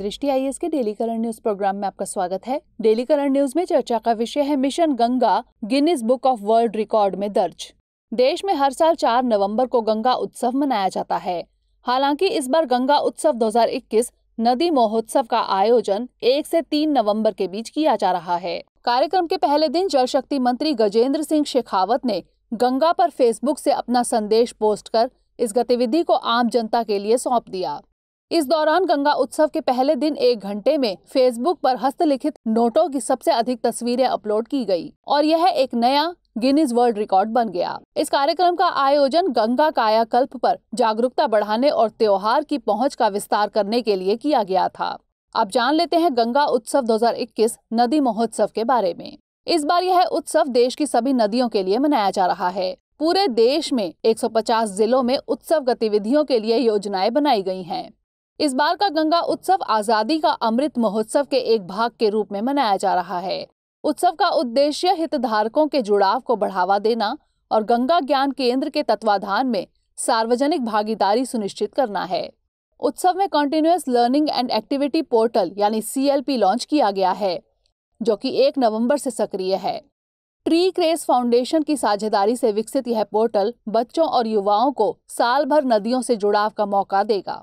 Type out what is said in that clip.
दृष्टि आई के daily current news programme में आपका स्वागत है डेली करंट न्यूज में चर्चा का विषय है mission Ganga Guinness book of world record में दर्ज देश में हर साल 4 नवंबर को गंगा उत्सव मनाया जाता है हालांकि इस बार गंगा उत्सव 2021 नदी महोत्सव का आयोजन 1 से 3 नवंबर के बीच किया जा रहा है कार्यक्रम के पहले दिन जल शक्ति मंत्री गजेंद्र सिंह शेखावत ने गंगा पर फेसबुक से अपना संदेश पोस्ट कर इस गतिविधि को आम जनता के लिए सौंप दिया इस दौरान गंगा उत्सव के पहले दिन एक घंटे में फेसबुक पर हस्तलिखित नोटों की सबसे अधिक तस्वीरें अपलोड की गई और यह एक नया गिनीज वर्ल्ड रिकॉर्ड बन गया इस कार्यक्रम का आयोजन गंगा कायाकल्प पर जागरूकता बढ़ाने और त्योहार की पहुंच का विस्तार करने के लिए किया गया था अब जान लेते हैं गंगा उत्सव 2021 नदी महोत्सव के बारे में इस बार यह उत्सव देश की सभी नदियों के लिए मनाया जा रहा है पूरे देश में 150 जिलों में उत्सव गतिविधियों के लिए योजनाएं बनाई गई हैं इस बार का गंगा उत्सव आज़ादी का अमृत महोत्सव के एक भाग के रूप में मनाया जा रहा है उत्सव का उद्देश्य हितधारकों के जुड़ाव को बढ़ावा देना और गंगा ज्ञान केंद्र के तत्वाधान में सार्वजनिक भागीदारी सुनिश्चित करना है उत्सव में continuous learning and activity portal यानी सी लॉन्च किया गया है जो कि एक नवंबर से सक्रिय है ट्री क्रेस फाउंडेशन की साझेदारी से विकसित यह पोर्टल बच्चों और युवाओं को साल भर नदियों से जुड़ाव का मौका देगा